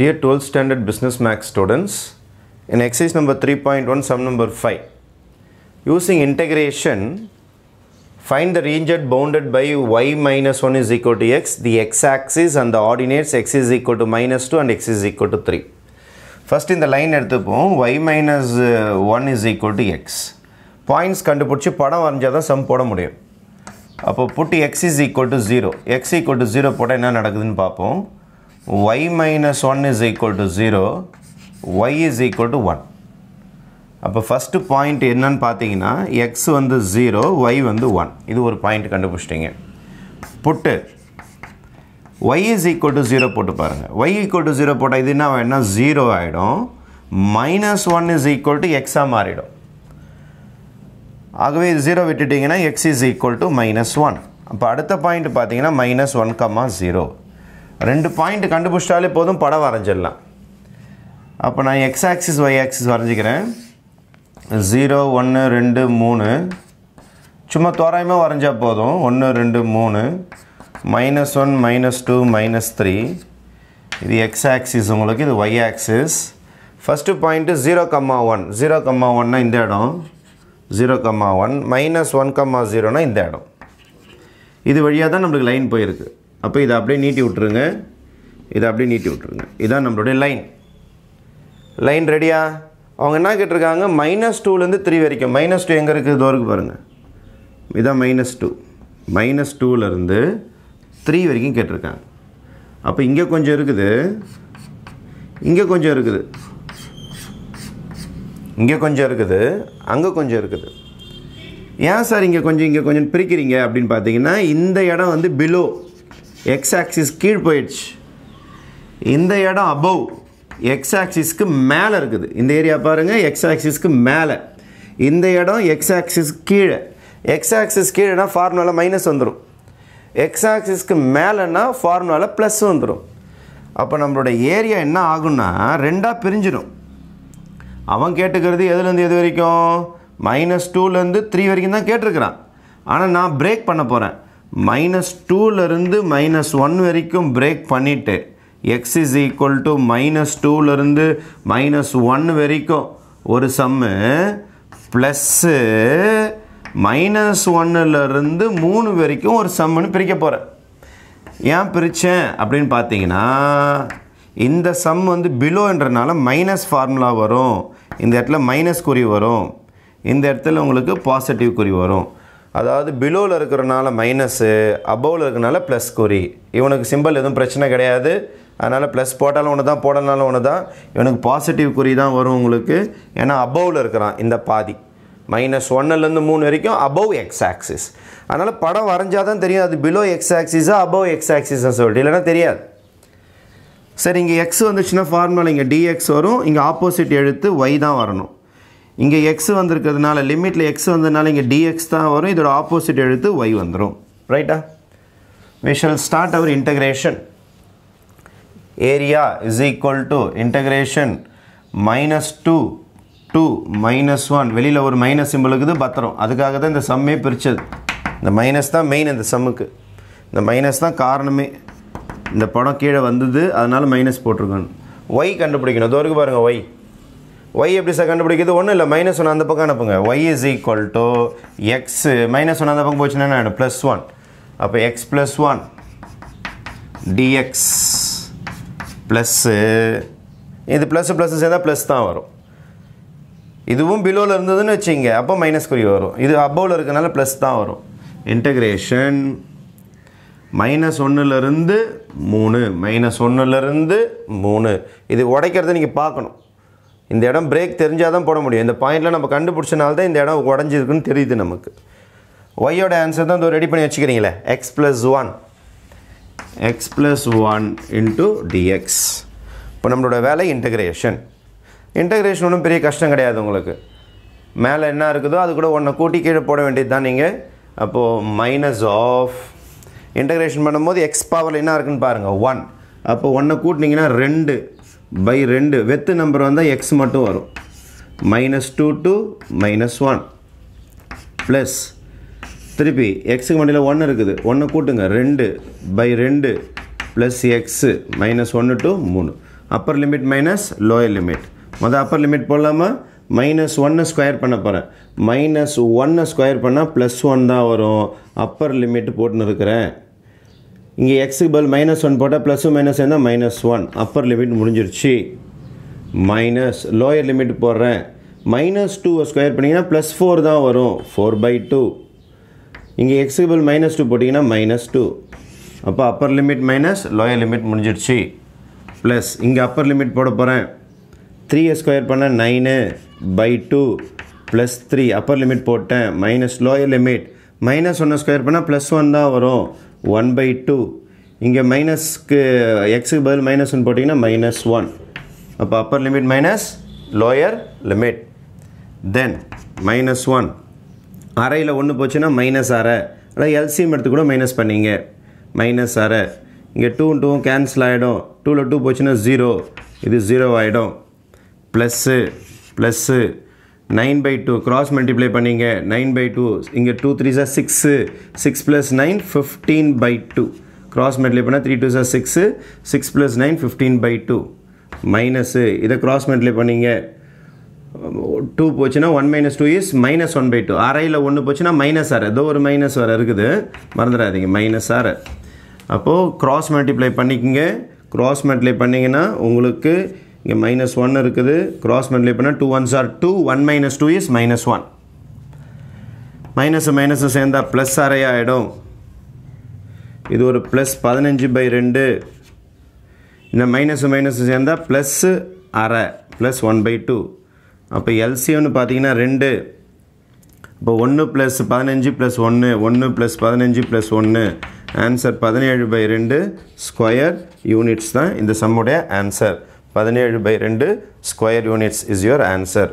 Dear 12th standard business max students, in exercise number 3.1 sum number 5, using integration, find the range at bounded by y minus 1 is equal to x, the x axis and the ordinates x is equal to minus 2 and x is equal to 3. First in the line எடுத்துப்போம் y minus 1 is equal to x. Points கண்டுபிடிச்சு படம் வரைஞ்சாதான் some போட முடியும். அப்போ புட்டி x is equal to 0. x equal to 0 போட்டால் என்ன நடக்குதின் பாப்போம். y minus 1 is equal to 0, y is equal to 1. அப்போ ஃபஸ்ட்டு பாயிண்ட் என்னன்னு பார்த்தீங்கன்னா எக்ஸ் வந்து 0, ஒய் வந்து ஒன் இது ஒரு பாயிண்ட் கண்டுபிடிச்சிட்டிங்க put y is equal to zero போட்டு பாருங்கள் ஒய் equal to ஜீரோ போட்டால் இது என்ன வேணா ஜீரோ ஆகிடும் minus one is equal to எக்ஸாக மாறிடும் ஆகவே இது ஜீரோ விட்டுட்டிங்கன்னா x is equal to minus one அப்போ அடுத்த point பார்த்தீங்கன்னா மைனஸ் ஒன் 0. ஜீரோ ரெண்டு பாயிண்ட் கண்டுபிடிச்சிட்டாலே போதும் படம் வரைஞ்சிடலாம் அப்போ நான் எக்ஸ் ஆக்சிஸ் ஒய் ஆக்சிஸ் வரைஞ்சிக்கிறேன் ஜீரோ ஒன்று ரெண்டு மூணு சும்மா தோராயமாக வரைஞ்சால் போதும் ஒன்று ரெண்டு மூணு minus one minus two minus three இது எக்ஸ் ஆக்சிஸ் உங்களுக்கு இது y axis first point zero comma one zero comma ஒன்னா இந்த இடம் zero comma one minus one comma ஜீரோனா இந்த இடம் இது வழியாக தான் நம்மளுக்கு லைன் போயிருக்கு அப்போ இதை அப்படியே நீட்டி விட்ருங்க இதை அப்படியே நீட்டி விட்ருங்க இதுதான் நம்மளுடைய லைன் லைன் ரெடியா அவங்க என்ன கேட்டிருக்காங்க மைனஸ் டூலேருந்து த்ரீ வரைக்கும் மைனஸ் டூ எங்கே இருக்குது தோருக்கு பாருங்கள் இதான் மைனஸ் டூ மைனஸ் டூலேருந்து த்ரீ வரைக்கும் கேட்டிருக்காங்க அப்போ இங்கே கொஞ்சம் இருக்குது இங்கே கொஞ்சம் இருக்குது இங்கே கொஞ்சம் இருக்குது அங்கே கொஞ்சம் இருக்குது ஏன் சார் இங்கே கொஞ்சம் இங்கே கொஞ்சம் பிரிக்கிறீங்க அப்படின்னு பார்த்தீங்கன்னா இந்த இடம் வந்து பிலோ எக்ஸ் ஆக்சிஸ் கீழ் போயிடுச்சு இந்த இடம் அபவ் எக்ஸ் ஆக்சிஸ்க்கு மேலே இருக்குது இந்த ஏரியா பாருங்கள் எக்ஸ் ஆக்சிஸ்க்கு மேலே இந்த இடம் எக்ஸ் ஆக்சிஸ் கீழே எக்ஸ் ஆக்சிஸ் கீழேனா ஃபார்முலாவில் மைனஸ் வந்துடும் எக்ஸ் ஆக்சிஸ்க்கு மேலேன்னா ஃபார்முலாவில் ப்ளஸ் வந்துடும் அப்போ நம்மளோட ஏரியா என்ன ஆகும்னா ரெண்டாக பிரிஞ்சிடும் அவன் கேட்டுக்கிறது எதுலேருந்து எது வரைக்கும் மைனஸ் டூலேருந்து த்ரீ வரைக்கும் தான் கேட்டிருக்கிறான் ஆனால் நான் பிரேக் பண்ண போகிறேன் மைனஸ் டூலேருந்து மைனஸ் ஒன் வரைக்கும் பிரேக் பண்ணிவிட்டு x is equal to minus டூலேருந்து மைனஸ் ஒன் வரைக்கும் ஒரு சம்மு ப்ளஸ்ஸு மைனஸ் ஒன்னுலேருந்து மூணு வரைக்கும் ஒரு சம்முன்னு பிரிக்க போகிறேன் ஏன் பிரித்தேன் அப்படின்னு பார்த்தீங்கன்னா இந்த சம் வந்து பிலோன்றனால மைனஸ் ஃபார்முலா வரும் இந்த இடத்துல மைனஸ் குறி வரும் இந்த இடத்துல உங்களுக்கு பாசிட்டிவ் குறி வரும் அதாவது பிலோவில் இருக்கிறனால மைனஸு அபோவில் இருக்கிறனால ப்ளஸ் குறி இவனுக்கு சிம்பிள் எதுவும் பிரச்சனை கிடையாது அதனால் ப்ளஸ் போட்டாலும் ஒன்று தான் போடலனாலும் ஒன்று தான் இவனுக்கு பாசிட்டிவ் குறி தான் வரும் உங்களுக்கு ஏன்னா அபோவில் இருக்கிறான் இந்த பாதி மைனஸ் ஒன்னுலேருந்து மூணு வரைக்கும் அபவ் எக்ஸ் ஆக்சிஸ் அதனால் படம் வரைஞ்சால் தான் தெரியும் அது பிலோ எக்ஸ் ஆக்சிஸாக அபவ் எக்ஸ் ஆக்சிஸாக சொல்லிட்டு இல்லைனா தெரியாது சரி இங்கே எக்ஸ் வந்துச்சுன்னா ஃபார்முலா இங்கே டிஎக்ஸ் வரும் இங்கே ஆப்போசிட் எழுத்து ஒய் தான் வரணும் இங்கே எக்ஸ் வந்திருக்கிறதுனால லிமிட்டில் எக்ஸ் வந்ததுனால இங்கே டிஎக்ஸ் தான் வரும் இதோட ஆப்போசிட் எழுத்து ஒய் வந்துடும் ரைட்டா we shall start our integration area is equal to integration minus two two minus one வெளியில் ஒரு மைனஸ் சிம்பிளுக்குது பத்திரம் அதுக்காக தான் இந்த சம்மே பிரித்தது இந்த மைனஸ் தான் மெயின் இந்த சம்முக்கு இந்த மைனஸ் தான் காரணமே இந்த படம் கீழே வந்தது அதனால் மைனஸ் போட்டிருக்கணும் ஒய் கண்டுபிடிக்கணும் இது வரைக்கும் பாருங்கள் ஒய் ஒய் எப்படி சார் கண்டுபிடிக்கிறது ஒன்றும் இல்லை மைனஸ் ஒன்று அந்த பக்கம் அனுப்புங்க y is equal to x minus one அந்த பக்கம் போச்சுன்னா என்ன ப்ளஸ் ஒன் அப்போ x plus one dx plus இது ப்ளஸ் ப்ளஸ் சேர்ந்தால் ப்ளஸ் தான் வரும் இதுவும் பிலோவில் இருந்ததுன்னு வச்சுங்க அப்போ மைனஸ் குறி வரும் இது அபோவில் இருக்கனால ப்ளஸ் தான் வரும் இன்டகிரேஷன் மைனஸ் ஒன்றுலேருந்து மூணு மைனஸ் ஒன்றுலேருந்து மூணு இது உடைக்கிறத நீங்கள் பார்க்கணும் இந்த இடம் பிரேக் தெரிஞ்சால் தான் போட முடியும் இந்த பாயிண்ட்டில் நம்ம கண்டுபிடிச்சனால்தான் இந்த இடம் உடஞ்சிருக்குன்னு தெரியுது நமக்கு ஒய்யோட ஆன்சர் தான் ரெடி பண்ணி வச்சுக்கிறீங்களே x plus one x plus one into dx இப்போ நம்மளோட வேலை இன்டகிரேஷன் இன்டகிரேஷன் ஒன்றும் பெரிய கஷ்டம் கிடையாது உங்களுக்கு மேலே என்ன இருக்குதோ அது கூட ஒன்றை கூட்டி கீழே போட வேண்டியது தான் நீங்கள் அப்போது மைனஸ் ஆஃப் இன்டகிரேஷன் பண்ணும்போது எக்ஸ் பவர் என்ன இருக்குதுன்னு பாருங்கள் ஒன் அப்போ ஒன்றை கூட்டினீங்கன்னா ரெண்டு பை ரெண்டு வெத்து நம்பர் வந்தால் எக்ஸ் மட்டும் வரும் minus two two minus one plus திருப்பி எக்ஸுக்கு மண்டியில் ஒன்று இருக்குது ஒன்று கூட்டுங்க ரெண்டு பை ரெண்டு ப்ளஸ் எக்ஸு மைனஸ் ஒன்று டு மூணு upper limit minus lower limit மொதல் அப்பர் லிமிட் போடலாமா மைனஸ் ஒன்று ஸ்கொயர் பண்ண போகிறேன் மைனஸ் ஒன்று ஸ்கொயர் பண்ணால் ப்ளஸ் ஒன் தான் வரும் அப்பர் லிமிட் போட்டுன்னு இருக்கிறேன் இங்கே எக்ஸுக்கு பதில் மைனஸ் ஒன் போட்டால் ப்ளஸ்ஸும் மைனஸ் இருந்தால் மைனஸ் ஒன் அப்பர் லிமிட் முடிஞ்சிருச்சு மைனஸ் லோயர் லிமிட் போடுறேன் மைனஸ் டூவை ஸ்கொயர் பண்ணிங்கன்னா ப்ளஸ் ஃபோர் தான் வரும் ஃபோர் பை டூ இங்கே எக்ஸுக்கு பதில் மைனஸ் டூ போட்டிங்கன்னா மைனஸ் டூ அப்போ upper limit minus lower limit முடிஞ்சிடுச்சு ப்ளஸ் இங்கே அப்பர் லிமிட் போட போகிறேன் த்ரீயை ஸ்கொயர் பண்ண nine by two plus three upper limit போட்டேன் மைனஸ் லோயர் லிமிட் மைனஸ் ஒன்னை ஸ்கொயர் பண்ணால் ப்ளஸ் ஒன் தான் வரும் ஒன் பை டூ இங்கே மைனஸ்க்கு எக்ஸுக்கு பதில் மைனஸ்ன்னு போட்டிங்கன்னா மைனஸ் ஒன் அப்போ upper limit minus lower limit then minus one அறையில் ஒன்று போச்சுன்னா மைனஸ் அரை அதாவது எல்சிஎம் எடுத்து கூட மைனஸ் பண்ணிங்க மைனஸ் அரை இங்கே டூ டூவும் கேன்சல் ஆகிடும் டூவில் டூ போச்சுன்னா ஜீரோ இது ஜீரோ ஆகிடும் plus plus nine by two cross multiply பண்ணிங்க நைன் பை டூ இங்கே two three sir six six plus nine fifteen by two cross multiply பண்ணால் three two sir six six plus nine fifteen by two minus இதை cross multiply பண்ணிங்க two போச்சுன்னா one minus two is minus one by two அரையில் ஒன்று போச்சுன்னா minus R ஏதோ ஒரு minus வேறு இருக்குது மறந்துடாதீங்க மைனஸ் ஆர் அப்போது க்ராஸ் மல்டிப்ளை பண்ணிக்கோங்க க்ராஸ் மல்டிப்ளை பண்ணிங்கன்னா உங்களுக்கு இங்கே மைனஸ் ஒன் இருக்குது க்ராஸ் மல்டிப்ளை பண்ணால் two ones are two one minus two is minus one minus minus சேர்ந்தால் ப்ளஸ் அரை ஆகிடும் இது ஒரு ப்ளஸ் பதினஞ்சு பை ரெண்டு இந்த மைனஸு மைனஸு சேர்ந்தால் ப்ளஸ்ஸு அரை ப்ளஸ் ஒன் பை டூ அப்போ எல்சிஎம்னு பார்த்தீங்கன்னா ரெண்டு இப்போ ஒன்று ப்ளஸ் பதினஞ்சு ப்ளஸ் ஒன்று ஒன்று ப்ளஸ் பதினஞ்சு ப்ளஸ் ஒன்று ஆன்சர் பதினேழு பை ரெண்டு ஸ்கொயர் யூனிட்ஸ் தான் இந்த சம்முடைய ஆன்சர் பதினேழு பை ரெண்டு square units is your answer